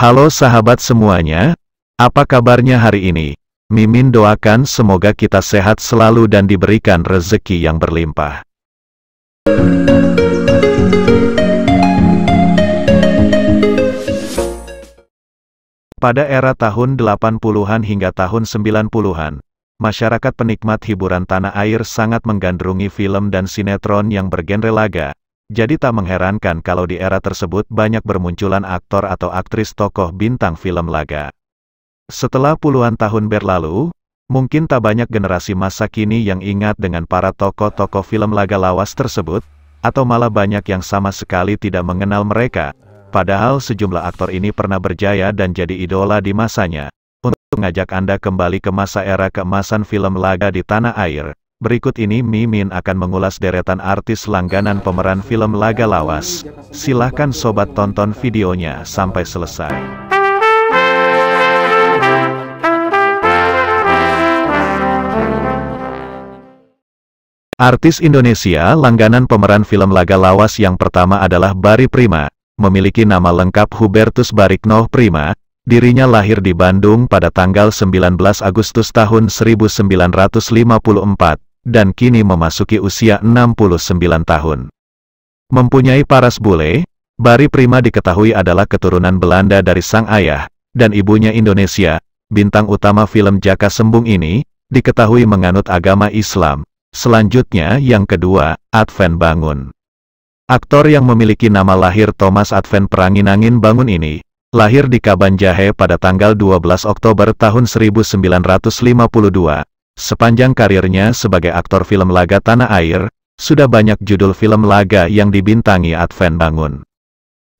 Halo sahabat semuanya, apa kabarnya hari ini? Mimin doakan semoga kita sehat selalu dan diberikan rezeki yang berlimpah. Pada era tahun 80-an hingga tahun 90-an, masyarakat penikmat hiburan tanah air sangat menggandrungi film dan sinetron yang bergenre laga, jadi tak mengherankan kalau di era tersebut banyak bermunculan aktor atau aktris tokoh bintang film laga. Setelah puluhan tahun berlalu, mungkin tak banyak generasi masa kini yang ingat dengan para tokoh-tokoh film laga lawas tersebut, atau malah banyak yang sama sekali tidak mengenal mereka, padahal sejumlah aktor ini pernah berjaya dan jadi idola di masanya, untuk mengajak Anda kembali ke masa era keemasan film laga di tanah air. Berikut ini Mimin akan mengulas deretan artis langganan pemeran film laga lawas. Silahkan sobat tonton videonya sampai selesai. Artis Indonesia langganan pemeran film laga lawas yang pertama adalah Bari Prima, memiliki nama lengkap Hubertus Barikno Prima, Dirinya lahir di Bandung pada tanggal 19 Agustus tahun 1954 dan kini memasuki usia 69 tahun. Mempunyai paras bule, Bari Prima diketahui adalah keturunan Belanda dari sang ayah, dan ibunya Indonesia, bintang utama film Jaka Sembung ini, diketahui menganut agama Islam. Selanjutnya yang kedua, Advent Bangun. Aktor yang memiliki nama lahir Thomas Advent Peranginangin Bangun ini, lahir di Kabanjahe pada tanggal 12 Oktober tahun 1952, Sepanjang karirnya sebagai aktor film laga tanah air, sudah banyak judul film laga yang dibintangi Advent Bangun.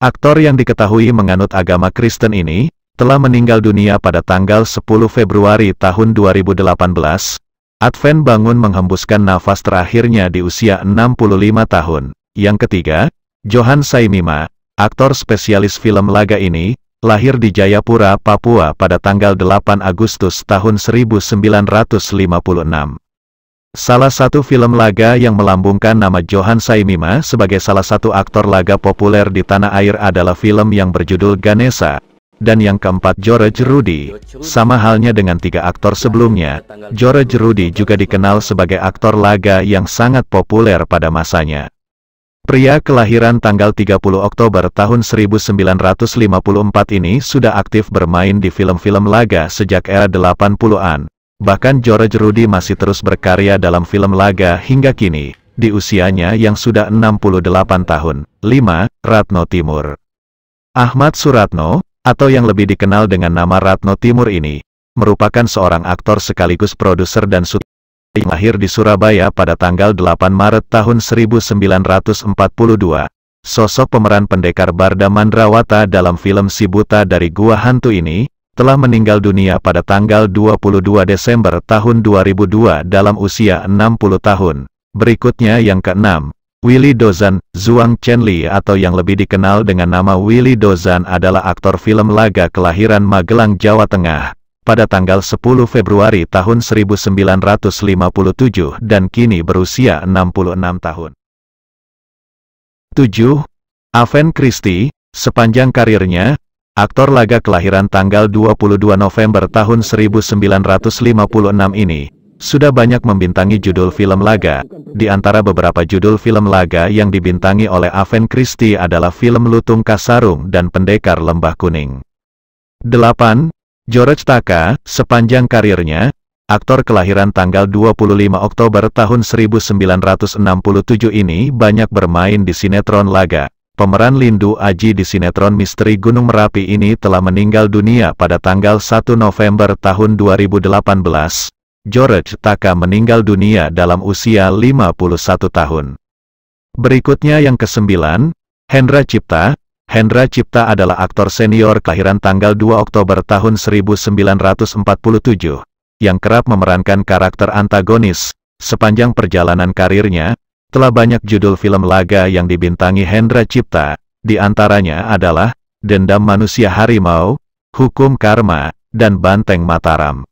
Aktor yang diketahui menganut agama Kristen ini, telah meninggal dunia pada tanggal 10 Februari tahun 2018. Advent Bangun menghembuskan nafas terakhirnya di usia 65 tahun. Yang ketiga, Johan Saimima, aktor spesialis film laga ini, lahir di Jayapura, Papua pada tanggal 8 Agustus tahun 1956. Salah satu film laga yang melambungkan nama Johan Saimima sebagai salah satu aktor laga populer di tanah air adalah film yang berjudul Ganesha, dan yang keempat George Rudy. Sama halnya dengan tiga aktor sebelumnya, George Rudy juga dikenal sebagai aktor laga yang sangat populer pada masanya. Pria kelahiran tanggal 30 Oktober tahun 1954 ini sudah aktif bermain di film-film laga sejak era 80-an. Bahkan George Rudy masih terus berkarya dalam film laga hingga kini, di usianya yang sudah 68 tahun. 5. Ratno Timur Ahmad Suratno, atau yang lebih dikenal dengan nama Ratno Timur ini, merupakan seorang aktor sekaligus produser dan sutradara lahir di Surabaya pada tanggal 8 Maret tahun 1942. Sosok pemeran pendekar Barda Mandrawata dalam film Sibuta dari Gua Hantu ini, telah meninggal dunia pada tanggal 22 Desember tahun 2002 dalam usia 60 tahun. Berikutnya yang keenam, Willy Dozan, Zhuang Chenli atau yang lebih dikenal dengan nama Willy Dozan adalah aktor film laga kelahiran Magelang, Jawa Tengah pada tanggal 10 Februari tahun 1957 dan kini berusia 66 tahun. 7. Aven Christie, sepanjang karirnya, aktor laga kelahiran tanggal 22 November tahun 1956 ini, sudah banyak membintangi judul film laga. Di antara beberapa judul film laga yang dibintangi oleh Aven Christie adalah film Lutung Kasarung dan Pendekar Lembah Kuning. 8. George Taka, sepanjang karirnya, aktor kelahiran tanggal 25 Oktober tahun 1967 ini banyak bermain di sinetron laga. Pemeran Lindu Aji di sinetron Misteri Gunung Merapi ini telah meninggal dunia pada tanggal 1 November tahun 2018. George Taka meninggal dunia dalam usia 51 tahun. Berikutnya yang kesembilan, Hendra Cipta, Hendra Cipta adalah aktor senior kelahiran tanggal 2 Oktober tahun 1947, yang kerap memerankan karakter antagonis. Sepanjang perjalanan karirnya, telah banyak judul film laga yang dibintangi Hendra Cipta, di antaranya adalah Dendam Manusia Harimau, Hukum Karma, dan Banteng Mataram.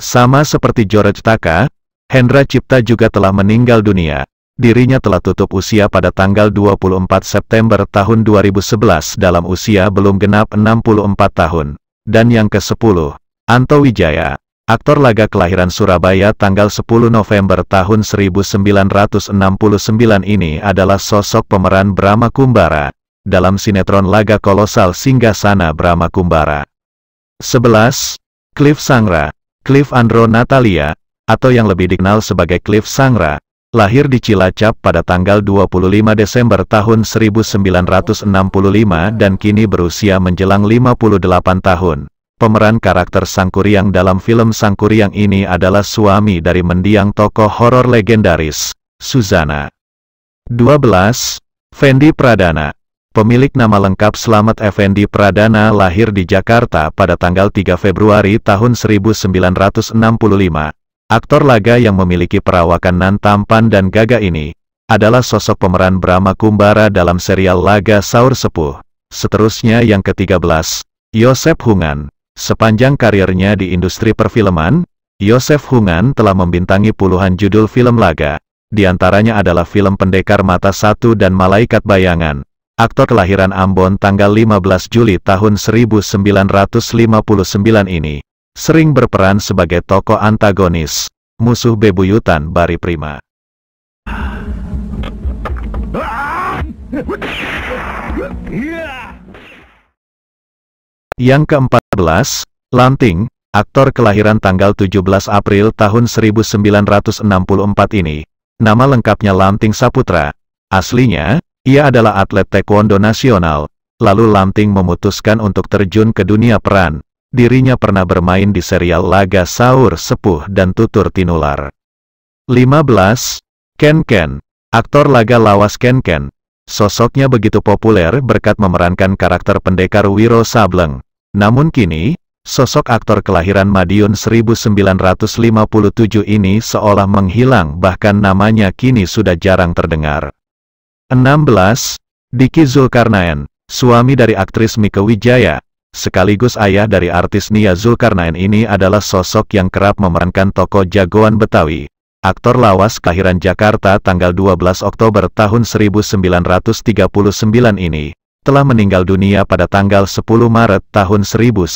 Sama seperti George Taka, Hendra Cipta juga telah meninggal dunia, dirinya telah tutup usia pada tanggal 24 September tahun 2011 dalam usia belum genap 64 tahun. Dan yang ke-10, Anto Wijaya, aktor laga kelahiran Surabaya tanggal 10 November tahun 1969 ini adalah sosok pemeran Brahma Kumbara, dalam sinetron laga kolosal Singgasana Brahma Kumbara. 11. Cliff Sangra, Cliff Andro Natalia, atau yang lebih dikenal sebagai Cliff Sangra, lahir di Cilacap pada tanggal 25 Desember tahun 1965 dan kini berusia menjelang 58 tahun. Pemeran karakter Sangkuriang dalam film Sangkuriang ini adalah suami dari mendiang tokoh horor legendaris, Suzana. 12. Fendi Pradana Pemilik nama lengkap Selamat Effendi Pradana lahir di Jakarta pada tanggal 3 Februari tahun 1965. Aktor laga yang memiliki perawakan nan tampan dan gagah ini, adalah sosok pemeran Brahma Kumbara dalam serial laga Saur Sepuh. Seterusnya yang ke-13, Yosef Hungan. Sepanjang karirnya di industri perfilman, Yosef Hungan telah membintangi puluhan judul film laga. Di antaranya adalah film Pendekar Mata Satu dan Malaikat Bayangan. Aktor kelahiran Ambon tanggal 15 Juli tahun 1959 ini sering berperan sebagai tokoh antagonis, musuh bebuyutan Bari Prima. Yang ke-14, Lanting, aktor kelahiran tanggal 17 April tahun 1964 ini, nama lengkapnya Lanting Saputra. Aslinya, ia adalah atlet taekwondo nasional, lalu Lanting memutuskan untuk terjun ke dunia peran, dirinya pernah bermain di serial laga Saur Sepuh dan Tutur Tinular. 15. Ken Ken Aktor laga lawas Ken Ken, sosoknya begitu populer berkat memerankan karakter pendekar Wiro Sableng. Namun kini, sosok aktor kelahiran Madiun 1957 ini seolah menghilang bahkan namanya kini sudah jarang terdengar. 16. Diki Zulkarnain, suami dari aktris Mika Wijaya, Sekaligus ayah dari artis Nia Zulkarnain ini adalah sosok yang kerap memerankan tokoh jagoan Betawi. Aktor lawas kelahiran Jakarta tanggal 12 Oktober tahun 1939 ini, telah meninggal dunia pada tanggal 10 Maret tahun 1995.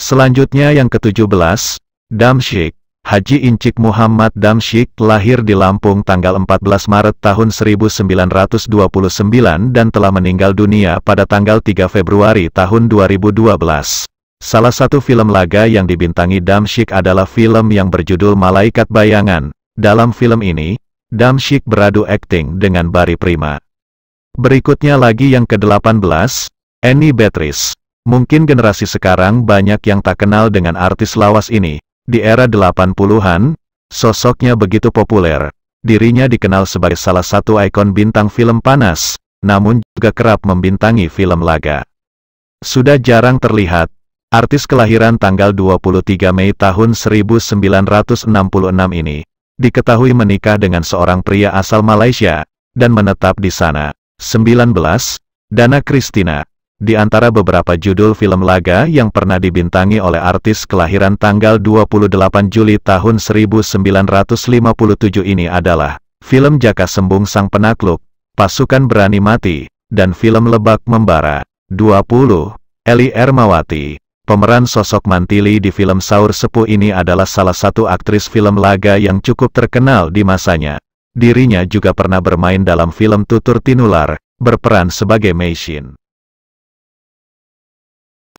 Selanjutnya yang ke-17, Damsyik. Haji Incik Muhammad Damsyik lahir di Lampung tanggal 14 Maret tahun 1929 dan telah meninggal dunia pada tanggal 3 Februari tahun 2012. Salah satu film laga yang dibintangi Damsyik adalah film yang berjudul Malaikat Bayangan. Dalam film ini, Damsyik beradu akting dengan Bari Prima. Berikutnya lagi yang ke-18, Annie Beatrice. Mungkin generasi sekarang banyak yang tak kenal dengan artis lawas ini, di era 80-an, sosoknya begitu populer. Dirinya dikenal sebagai salah satu ikon bintang film panas, namun juga kerap membintangi film laga. Sudah jarang terlihat, artis kelahiran tanggal 23 Mei tahun 1966 ini, diketahui menikah dengan seorang pria asal Malaysia, dan menetap di sana. 19. Dana Christina di antara beberapa judul film laga yang pernah dibintangi oleh artis kelahiran tanggal 28 Juli tahun 1957 ini adalah film Jaka Sembung Sang Penakluk, Pasukan Berani Mati, dan film Lebak Membara. 20. Eli Ermawati Pemeran sosok Mantili di film Saur Sepuh ini adalah salah satu aktris film laga yang cukup terkenal di masanya. Dirinya juga pernah bermain dalam film Tutur Tinular, berperan sebagai Meishin.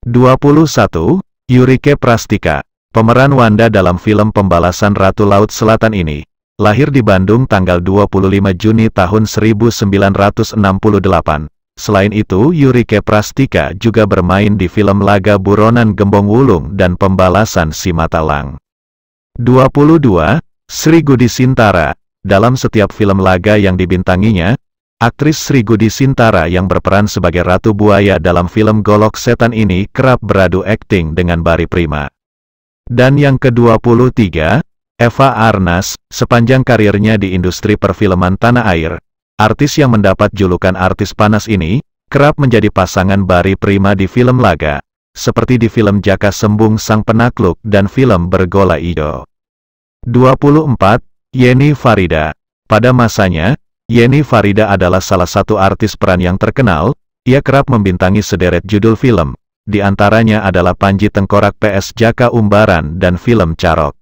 21. Yurike Prastika, pemeran Wanda dalam film Pembalasan Ratu Laut Selatan ini, lahir di Bandung tanggal 25 Juni tahun 1968. Selain itu, Yurike Prastika juga bermain di film Laga Buronan Gembong Wulung dan Pembalasan Si Simatalang. 22. Sri Gudi Sintara Dalam setiap film laga yang dibintanginya, Aktris Sri Gudi Sintara yang berperan sebagai Ratu Buaya dalam film Golok Setan ini kerap beradu akting dengan Bari Prima. Dan yang ke-23, Eva Arnas, sepanjang karirnya di industri perfilman tanah air, artis yang mendapat julukan artis panas ini, kerap menjadi pasangan Bari Prima di film laga, seperti di film Jaka Sembung Sang Penakluk dan film Bergola Ido. 24. Yeni Farida Pada masanya, Yeni Farida adalah salah satu artis peran yang terkenal, ia kerap membintangi sederet judul film, di antaranya adalah Panji Tengkorak PS Jaka Umbaran dan film Carok.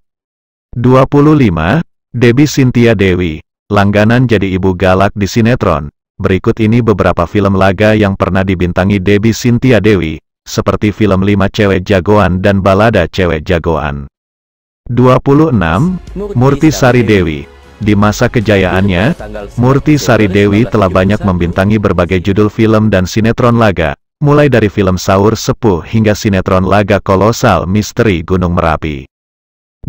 25. Debbie Cynthia Dewi, langganan jadi ibu galak di sinetron. Berikut ini beberapa film laga yang pernah dibintangi Debbie Sintia Dewi, seperti film 5 Cewek Jagoan dan Balada Cewek Jagoan. 26. Murti Sari Dewi di masa kejayaannya, Murti Sari Dewi telah banyak membintangi berbagai judul film dan sinetron laga, mulai dari film Saur Sepuh hingga sinetron laga kolosal Misteri Gunung Merapi.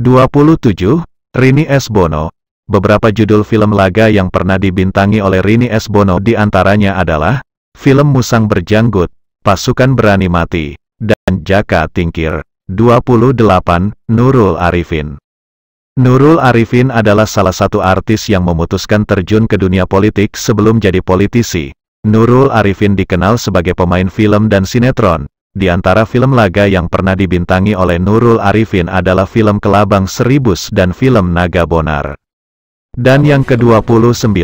27. Rini S. Bono Beberapa judul film laga yang pernah dibintangi oleh Rini S. Bono diantaranya adalah film Musang Berjanggut, Pasukan Berani Mati, dan Jaka Tingkir. 28. Nurul Arifin Nurul Arifin adalah salah satu artis yang memutuskan terjun ke dunia politik sebelum jadi politisi. Nurul Arifin dikenal sebagai pemain film dan sinetron. Di antara film laga yang pernah dibintangi oleh Nurul Arifin adalah film Kelabang Seribus dan film Naga Bonar. Dan yang ke-29,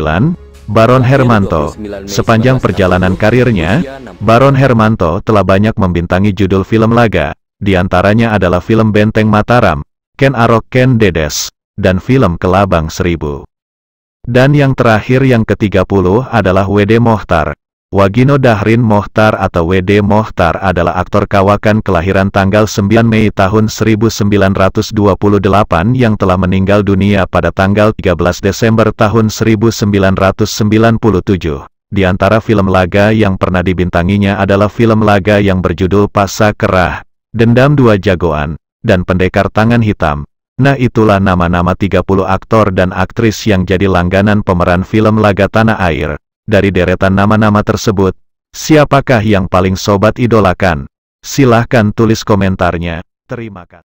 Baron Hermanto. Sepanjang perjalanan karirnya, Baron Hermanto telah banyak membintangi judul film laga, di antaranya adalah film Benteng Mataram, Ken Arok Ken Dedes, dan film Kelabang Seribu. Dan yang terakhir yang ke-30 adalah WD Mohtar. Wagino Dahrin Mohtar atau WD Mohtar adalah aktor kawakan kelahiran tanggal 9 Mei tahun 1928 yang telah meninggal dunia pada tanggal 13 Desember tahun 1997. Di antara film laga yang pernah dibintanginya adalah film laga yang berjudul Pasa Kerah, Dendam Dua Jagoan, dan pendekar tangan hitam. Nah itulah nama-nama 30 aktor dan aktris yang jadi langganan pemeran film laga tanah air. Dari deretan nama-nama tersebut, siapakah yang paling sobat idolakan? Silahkan tulis komentarnya. Terima kasih.